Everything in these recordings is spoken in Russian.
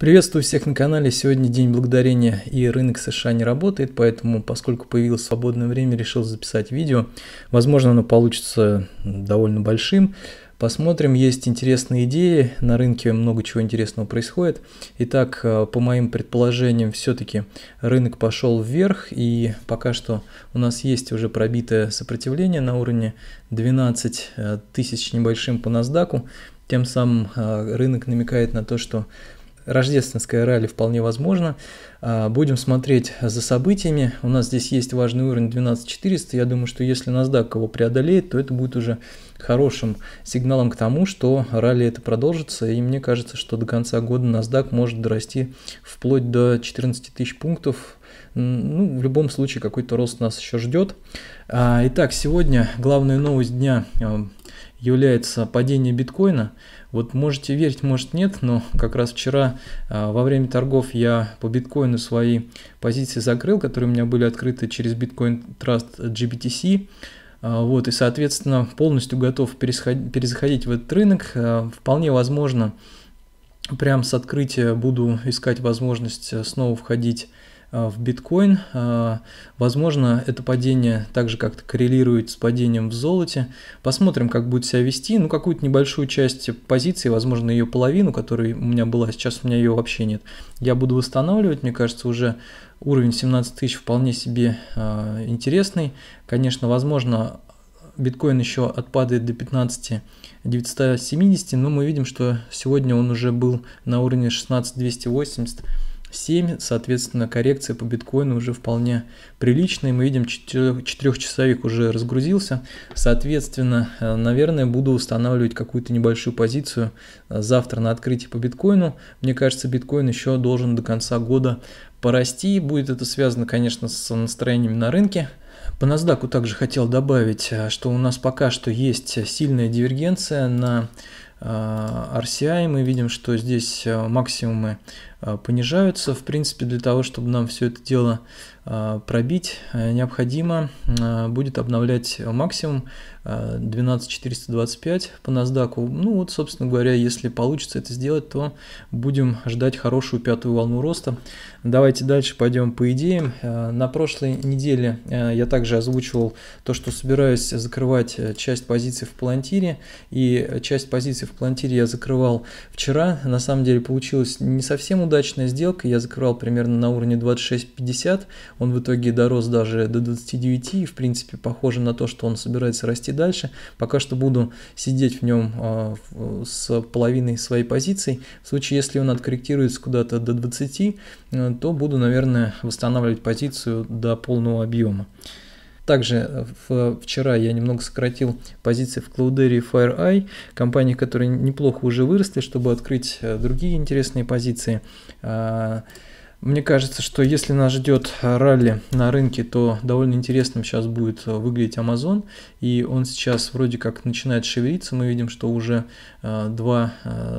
Приветствую всех на канале. Сегодня день благодарения и рынок США не работает, поэтому, поскольку появилось свободное время, решил записать видео. Возможно, оно получится довольно большим. Посмотрим, есть интересные идеи, на рынке много чего интересного происходит. Итак, э, по моим предположениям, все-таки рынок пошел вверх, и пока что у нас есть уже пробитое сопротивление на уровне 12 э, тысяч небольшим по NASDAQ. Тем самым э, рынок намекает на то, что рождественское ралли вполне возможно. А, будем смотреть за событиями. У нас здесь есть важный уровень 12400. Я думаю, что если NASDAQ его преодолеет, то это будет уже хорошим сигналом к тому, что ралли это продолжится. И мне кажется, что до конца года NASDAQ может дорасти вплоть до 14 тысяч пунктов. Ну, в любом случае, какой-то рост нас еще ждет. А, итак, сегодня главная новость дня а, является падение биткоина. Вот можете верить, может нет, но как раз вчера а, во время торгов я по биткоину свои позиции закрыл, которые у меня были открыты через Bitcoin Trust GBTC. А, вот, и, соответственно, полностью готов перезаходить в этот рынок. А, вполне возможно, прямо с открытия буду искать возможность э, снова входить Э, в биткоин. Э, возможно, это падение также как-то коррелирует с падением в золоте. Посмотрим, как будет себя вести. Ну, какую-то небольшую часть позиции, возможно, ее половину, которая у меня была, сейчас у меня ее вообще нет. Я буду восстанавливать, мне кажется, уже уровень 17 тысяч вполне себе э, интересный. Конечно, возможно, биткоин еще отпадает до 15 970, но мы видим, что сегодня он уже был на уровне 16 280. 7, соответственно, коррекция по биткоину уже вполне приличная. Мы видим, 4, часовик уже разгрузился. Соответственно, э, наверное, буду устанавливать какую-то небольшую позицию э, завтра на открытии по биткоину. Мне кажется, биткоин еще должен до конца года порасти. Будет это связано, конечно, с настроениями на рынке. По NASDAQ также хотел добавить, э, что у нас пока что есть сильная дивергенция на RCI. Мы видим, что здесь максимумы Э, понижаются. В принципе, для того, чтобы нам все это дело э, пробить, э, необходимо будет обновлять максимум 12425 по NASDAQ. Ну вот, собственно говоря, если получится это сделать, то будем ждать хорошую пятую волну роста. Давайте дальше пойдем по идеям. На прошлой неделе я также озвучивал то, что собираюсь закрывать часть позиций в плантире И часть позиций в плантире я закрывал вчера. На самом деле получилось не совсем удачно удачная сделка, я закрывал примерно на уровне 26.50, он в итоге дорос даже до 29, и в принципе похоже на то, что он собирается расти дальше. Пока что буду сидеть в нем а, с половиной своей позиции. В случае, если он откорректируется куда-то до 20, э, то буду, наверное, восстанавливать позицию до полного объема. Также э, в, э, вчера я немного сократил позиции в Cloudera и FireEye, компании, которые неплохо уже выросли, чтобы открыть э, другие интересные позиции. А, мне кажется, что если нас ждет ралли на рынке, то довольно интересным сейчас будет выглядеть Amazon. И он сейчас вроде как начинает шевелиться. Мы видим, что уже два,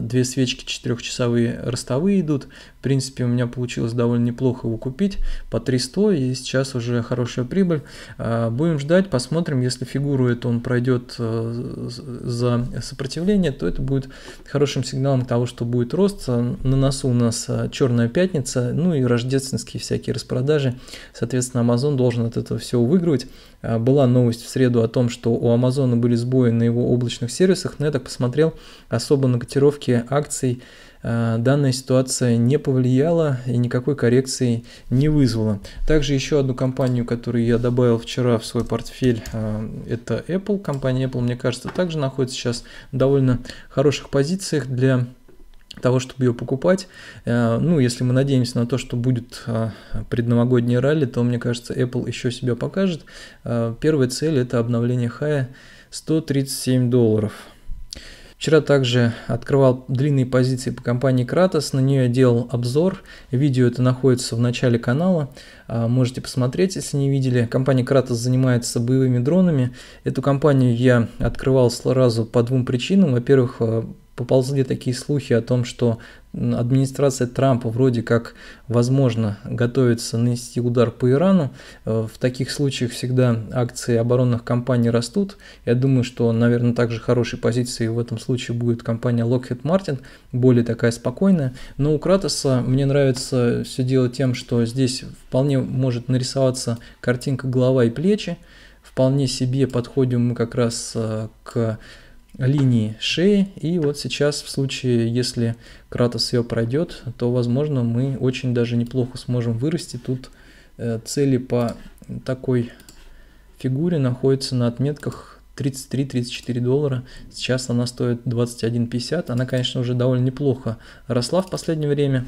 две свечки четырехчасовые ростовые идут принципе, у меня получилось довольно неплохо его купить по 300, и сейчас уже хорошая прибыль. А, будем ждать, посмотрим, если фигуру эту он пройдет э, за сопротивление, то это будет хорошим сигналом того, что будет рост. Э, на носу у нас э, черная пятница, ну и рождественские всякие распродажи. Соответственно, Amazon должен от этого все выигрывать. А, была новость в среду о том, что у Amazon были сбои на его облачных сервисах, но я так посмотрел, особо на котировки акций Э, данная ситуация не повлияла и никакой коррекции не вызвала. Также еще одну компанию, которую я добавил вчера в свой портфель, э, это Apple. Компания Apple, мне кажется, также находится сейчас в довольно хороших позициях для того, чтобы ее покупать. Э, ну, если мы надеемся на то, что будет предновогодний ралли, то, мне кажется, Apple еще себя покажет. Первая цель – это обновление хая 137 долларов. Вчера также открывал длинные позиции по компании Кратос, на нее я делал обзор, видео это находится в начале канала, а, можете посмотреть, если не видели. Компания Кратос занимается боевыми дронами, эту компанию я открывал сразу по двум причинам. Во-первых, а, поползли такие слухи о том, что администрация Трампа вроде как, возможно, готовится нанести удар по Ирану. Э, в таких случаях всегда акции оборонных компаний растут. Я думаю, что, наверное, также хорошей позицией в этом случае будет компания Lockheed Martin, более такая спокойная. Но у Кратоса мне нравится все дело тем, что здесь вполне может нарисоваться картинка голова и плечи. Вполне себе подходим мы как раз э, к линии шеи. И вот сейчас в случае, если Кратос ее пройдет, то, возможно, мы очень даже неплохо сможем вырасти. Тут э, цели по такой фигуре находятся на отметках 33-34 доллара. Сейчас она стоит 21.50. Она, конечно, уже довольно неплохо росла в последнее время.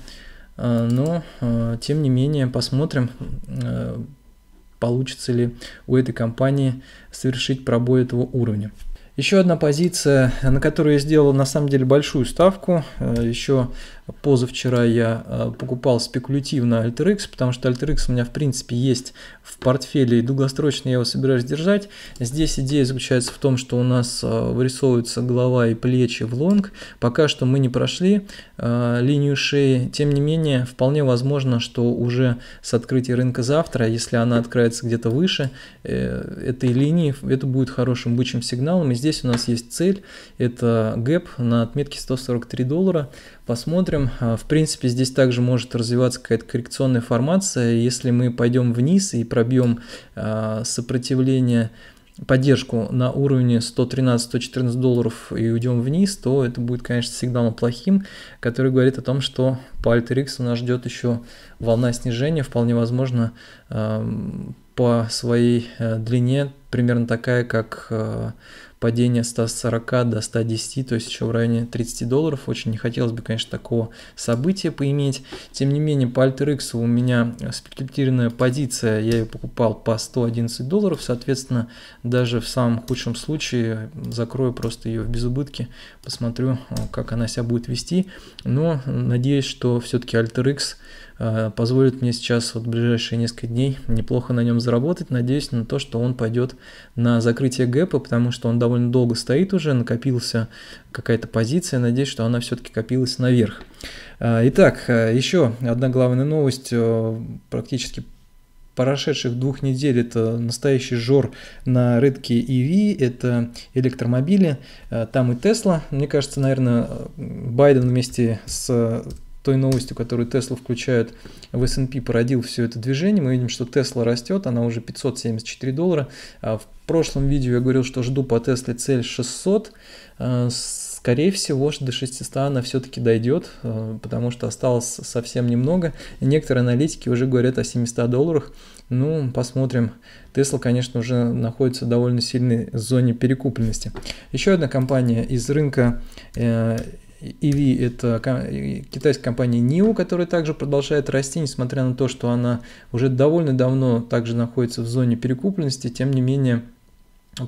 Э, но, э, тем не менее, посмотрим, получится ли у этой компании совершить пробой этого уровня. Еще одна позиция, на которую я сделал на самом деле большую ставку, э, еще позавчера я э, покупал спекулятивно AlterX, потому что AlterX у меня в принципе есть в портфеле и долгосрочно я его собираюсь держать. Здесь идея заключается в том, что у нас э, вырисовывается голова и плечи в лонг. Пока что мы не прошли э, линию шеи, тем не менее вполне возможно, что уже с открытия рынка завтра, если она откроется где-то выше этой линии, это будет хорошим бычьим сигналом. И здесь у нас есть цель, это гэп на отметке 143 доллара. Посмотрим. А, в принципе, здесь также может развиваться какая-то коррекционная формация. Если мы пойдем вниз и пробьем а, сопротивление поддержку на уровне 113-114 долларов и уйдем вниз, то это будет, конечно, сигналом плохим, который говорит о том, что по AltRX нас ждет еще волна снижения, вполне возможно, а, по своей э, длине примерно такая, как э, падение 140 до 110, то есть еще в районе 30 долларов. Очень не хотелось бы, конечно, такого события поиметь. Тем не менее, по AlterX у меня спекулятивная позиция, я ее покупал по 111 долларов, соответственно, даже в самом худшем случае закрою просто ее в безубытке, посмотрю, а, как она себя будет вести. Но надеюсь, что все-таки AlterX Э, позволит мне сейчас вот ближайшие несколько дней неплохо на нем заработать. Надеюсь на то, что он пойдет на закрытие гэпа, потому что он довольно долго стоит уже, накопился какая-то позиция. Надеюсь, что она все-таки копилась наверх. Э, итак, э, еще одна главная новость практически прошедших двух недель это настоящий жор на рынке EV, это электромобили, там и Тесла. Мне кажется, наверное, Байден вместе с той новостью, которую Tesla включает в S&P, породил все это движение. Мы видим, что Tesla растет, она уже 574 доллара. А в прошлом видео я говорил, что жду по Tesla цель 600. А, скорее всего, до 600 она все-таки дойдет, а, потому что осталось совсем немного. Некоторые аналитики уже говорят о 700 долларах. Ну, посмотрим. Tesla, конечно, уже находится в довольно сильной зоне перекупленности. Еще одна компания из рынка э, EV – это китайская компания NIO, которая также продолжает расти, несмотря на то, что она уже довольно давно также находится в зоне перекупленности, тем не менее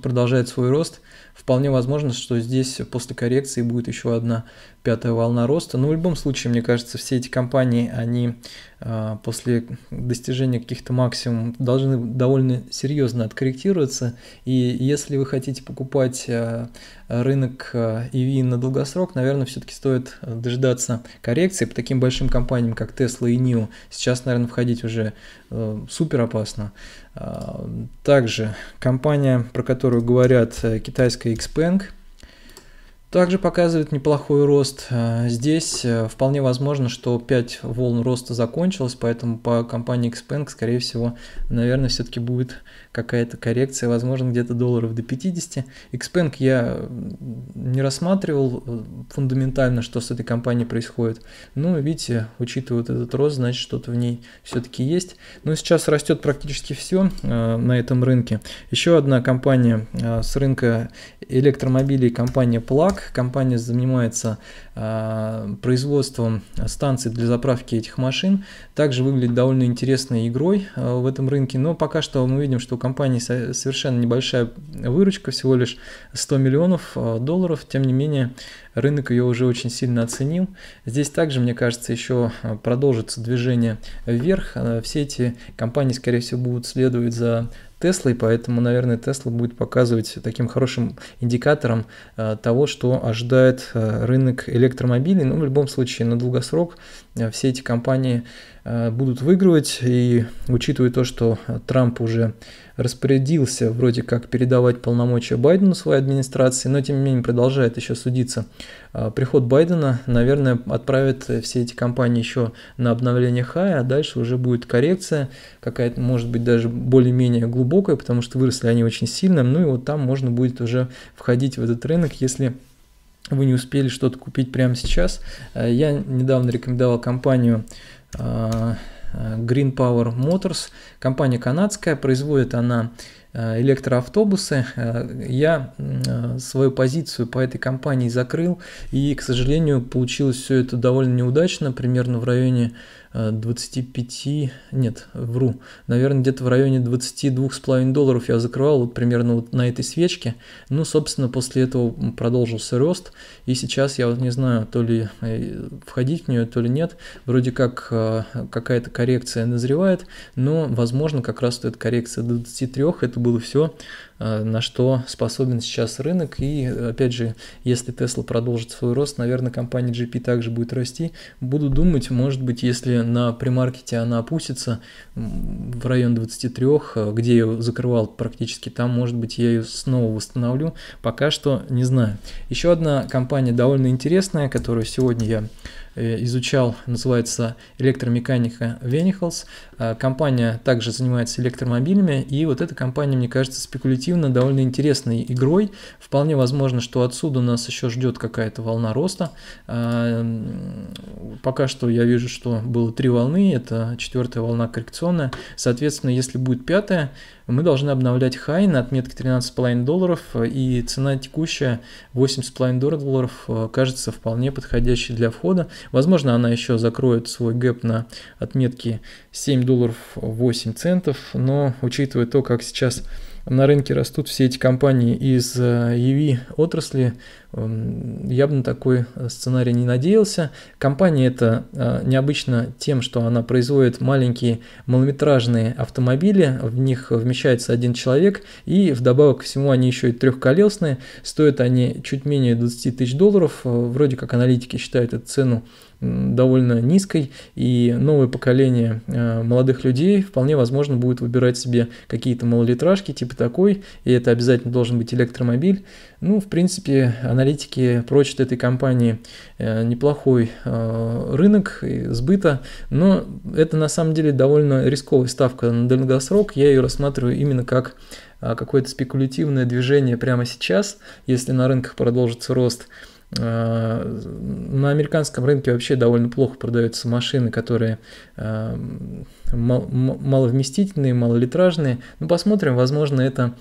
продолжает свой рост. Вполне возможно, что здесь после коррекции будет еще одна пятая волна роста. Но в любом случае, мне кажется, все эти компании, они а, после достижения каких-то максимум должны довольно серьезно откорректироваться. И если вы хотите покупать а, рынок EV а, на долгосрок, наверное, все-таки стоит дожидаться коррекции. По таким большим компаниям, как Tesla и New, сейчас, наверное, входить уже э, супер опасно. Также компания, про которую говорят, э, китайская Xpeng – также показывает неплохой рост. Э, здесь э, вполне возможно, что 5 волн роста закончилось, поэтому по компании Xpeng, скорее всего, наверное, все-таки будет какая-то коррекция, возможно, где-то долларов до 50. Xpeng я не рассматривал э, фундаментально, что с этой компанией происходит. ну видите, учитывая вот этот рост, значит, что-то в ней все-таки есть. Но ну, сейчас растет практически все на этом рынке. Еще одна компания с рынка электромобилей, компания Plug, компания занимается э, производством станций для заправки этих машин. Также выглядит довольно интересной игрой э, в этом рынке, но пока что мы видим, что у компании совершенно небольшая выручка, всего лишь 100 миллионов а, долларов, тем не менее рынок ее уже очень сильно оценил. Здесь также, мне кажется, еще продолжится движение вверх. Все эти компании, скорее всего, будут следовать за Теслой, поэтому, наверное, Тесла будет показывать таким хорошим индикатором э, того, что ожидает э, рынок электромобилей. Но ну, в любом случае на долгосрок Э, все эти компании э, будут выигрывать. И учитывая то, что Трамп уже распорядился вроде как передавать полномочия Байдену своей администрации, но тем не менее продолжает еще судиться, э, приход Байдена, наверное, отправит все эти компании еще на обновление хая, а дальше уже будет коррекция, какая-то, может быть, даже более-менее глубокая, потому что выросли они очень сильно, ну и вот там можно будет уже входить в этот рынок, если вы не успели что-то купить прямо сейчас. Э, я недавно рекомендовал компанию э, э, Green Power Motors. Компания канадская, производит она Э, электроавтобусы. Э, я э, свою позицию по этой компании закрыл, и, к сожалению, получилось все это довольно неудачно, примерно в районе 25, нет, вру, наверное, где-то в районе 22,5 долларов я закрывал вот примерно вот на этой свечке. Ну, собственно, после этого продолжился рост, и сейчас я вот не знаю, то ли входить в нее, то ли нет. Вроде как какая-то коррекция назревает, но, возможно, как раз эта коррекция до 23, это было все. Э, на что способен сейчас рынок. И опять же, если Tesla продолжит свой рост, наверное, компания GP также будет расти. Буду думать, может быть, если на премаркете она опустится в район 23, э, где я ее закрывал практически, там, может быть, я ее снова восстановлю. Пока что не знаю. Еще одна компания довольно интересная, которую сегодня я э, изучал, называется электромеханика Vehicles. Компания также занимается электромобилями, и вот эта компания, мне кажется, спекулятивная перспективно, довольно интересной игрой. Вполне возможно, что отсюда нас еще ждет какая-то волна роста. А, пока что я вижу, что было три волны, это четвертая волна коррекционная. Соответственно, если будет пятая, мы должны обновлять хай на отметке 13,5 долларов, и цена текущая 8,5 долларов э, кажется вполне подходящей для входа. Возможно, она еще закроет свой гэп на отметке 7 долларов 8 центов, но учитывая то, как сейчас на рынке растут все эти компании из EV-отрасли, э, Эм, я бы на такой э, сценарий не надеялся. Компания эта э, необычна тем, что она производит маленькие малометражные автомобили, в них вмещается один человек, и вдобавок ко всему они еще и трехколесные, стоят они чуть менее 20 тысяч долларов, э, вроде как аналитики считают эту цену довольно низкой, и новое поколение молодых людей вполне возможно будет выбирать себе какие-то малолитражки типа такой, и это обязательно должен быть электромобиль. Ну, в принципе, она аналитики прочат этой компании э, неплохой э, рынок сбыта, но это на самом деле довольно рисковая ставка на долгосрок. Я ее рассматриваю именно как э, какое-то спекулятивное движение прямо сейчас, если на рынках продолжится рост. На американском рынке вообще довольно плохо продаются машины, которые маловместительные, малолитражные. Ну, посмотрим, возможно, это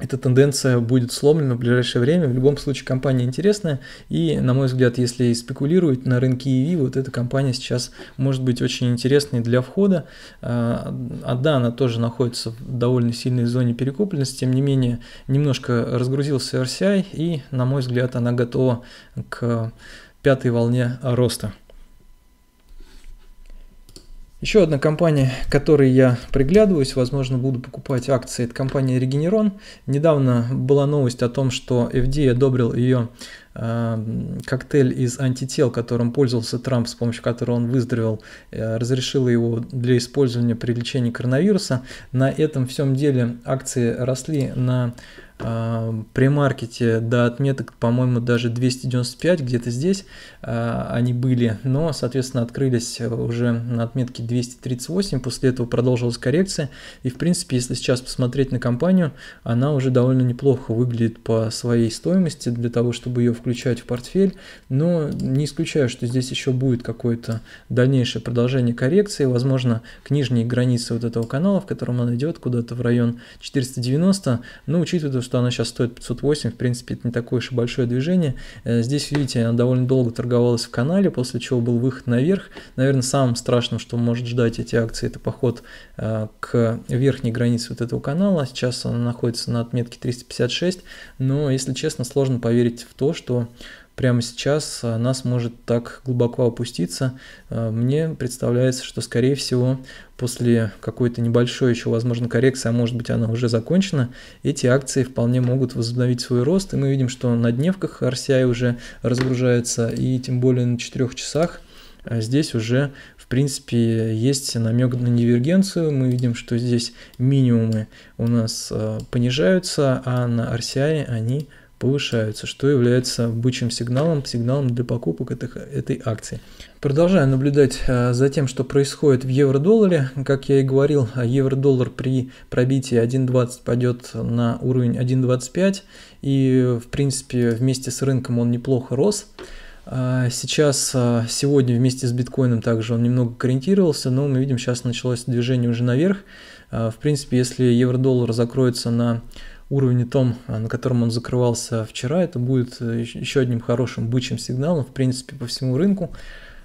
эта тенденция будет сломлена в ближайшее время. В любом случае компания интересная, и, на мой взгляд, если и спекулировать на рынке EV, вот эта компания сейчас может быть очень интересной для входа. А, а да, она тоже находится в довольно сильной зоне перекупленности, тем не менее, немножко разгрузился RCI, и, на мой взгляд, она готова к пятой волне роста. Еще одна компания, которой я приглядываюсь, возможно, буду покупать акции, это компания Regeneron. Недавно была новость о том, что FDA одобрил ее э, коктейль из антител, которым пользовался Трамп, с помощью которого он выздоровел, э, разрешила его для использования при лечении коронавируса. На этом всем деле акции росли на при маркете до отметок, по-моему, даже 295, где-то здесь а, они были, но, соответственно, открылись уже на отметке 238, после этого продолжилась коррекция, и, в принципе, если сейчас посмотреть на компанию, она уже довольно неплохо выглядит по своей стоимости для того, чтобы ее включать в портфель, но не исключаю, что здесь еще будет какое-то дальнейшее продолжение коррекции, возможно, к нижней границе вот этого канала, в котором она идет, куда-то в район 490, но учитывая то, что что она сейчас стоит 508, в принципе, это не такое уж и большое движение. Э, здесь, видите, она довольно долго торговалась в канале, после чего был выход наверх. Наверное, самым страшным, что может ждать эти акции, это поход э, к верхней границе вот этого канала. Сейчас она находится на отметке 356, но, если честно, сложно поверить в то, что прямо сейчас она э, сможет так глубоко опуститься. Э, мне представляется, что, скорее всего, после какой-то небольшой еще, возможно, коррекции, а может быть она уже закончена, эти акции вполне могут возобновить свой рост. И мы видим, что на дневках RCI а уже разгружается, и тем более на 4 часах а здесь уже в принципе, есть намек на дивергенцию. Мы видим, что здесь минимумы у нас э, понижаются, а на RCI а они повышаются, что является бычьим сигналом, сигналом для покупок этих этой акции. Продолжаю наблюдать э, за тем, что происходит в евро-долларе. Как я и говорил, э, евро-доллар при пробитии 1.20 пойдет на уровень 1.25, и в принципе вместе с рынком он неплохо рос. Э, сейчас, сегодня вместе с биткоином также он немного корректировался, но мы видим, сейчас началось движение уже наверх. В принципе, если евро-доллар закроется на уровне том, э, на котором он закрывался вчера, это будет э, еще одним хорошим бычьим сигналом, в принципе, по всему рынку.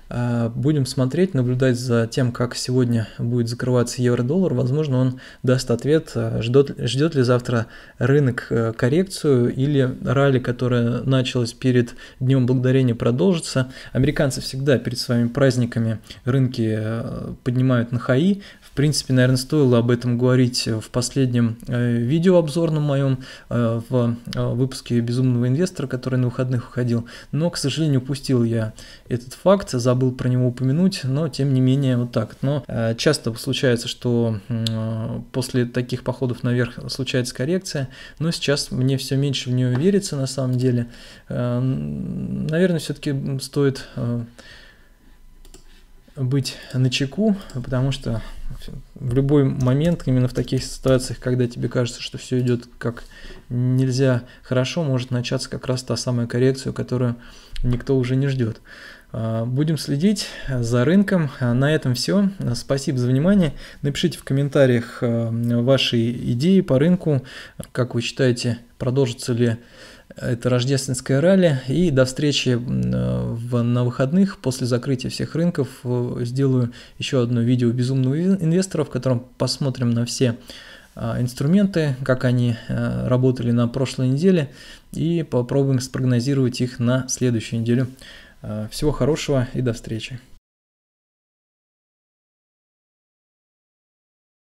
А, будем смотреть, наблюдать за тем, как сегодня будет закрываться евро-доллар. Возможно, он даст ответ, э, ждет, ждет ли завтра рынок коррекцию или ралли, которое началось перед Днем Благодарения, продолжится. Американцы всегда перед своими праздниками рынки поднимают на хаи. В принципе, наверное, стоило об этом говорить э, в последнем э, видео обзорном моем, э, в выпуске «Безумного инвестора», который на выходных выходил. Но, к сожалению, упустил я этот факт, забыл про него упомянуть, но, тем не менее, вот так. Но часто случается, что после таких походов наверх случается коррекция, но сейчас мне все меньше в нее верится на самом деле. Наверное, все-таки стоит быть на чеку, потому что в любой момент, именно в таких ситуациях, когда тебе кажется, что все идет как нельзя хорошо, может начаться как раз та самая коррекция, которую никто уже не ждет. А, будем следить за рынком. А, на этом все. Спасибо за внимание. Напишите в комментариях э, ваши идеи по рынку, как вы считаете, продолжится ли это рождественское ралли. И до встречи в, на выходных после закрытия всех рынков э, сделаю еще одно видео безумного инвестора, в котором посмотрим на все а, инструменты, как они э, работали на прошлой неделе и попробуем спрогнозировать их на следующую неделю. Э, всего хорошего и до встречи.